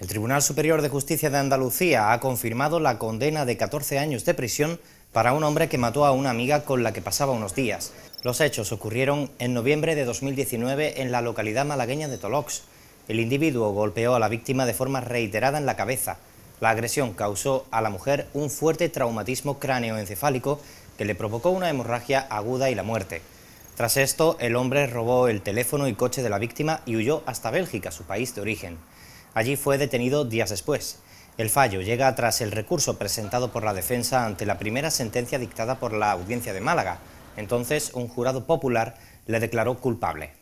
El Tribunal Superior de Justicia de Andalucía ha confirmado la condena de 14 años de prisión para un hombre que mató a una amiga con la que pasaba unos días. Los hechos ocurrieron en noviembre de 2019 en la localidad malagueña de Tolox. El individuo golpeó a la víctima de forma reiterada en la cabeza. La agresión causó a la mujer un fuerte traumatismo cráneoencefálico que le provocó una hemorragia aguda y la muerte. Tras esto, el hombre robó el teléfono y coche de la víctima y huyó hasta Bélgica, su país de origen. Allí fue detenido días después. El fallo llega tras el recurso presentado por la defensa ante la primera sentencia dictada por la Audiencia de Málaga. Entonces, un jurado popular le declaró culpable.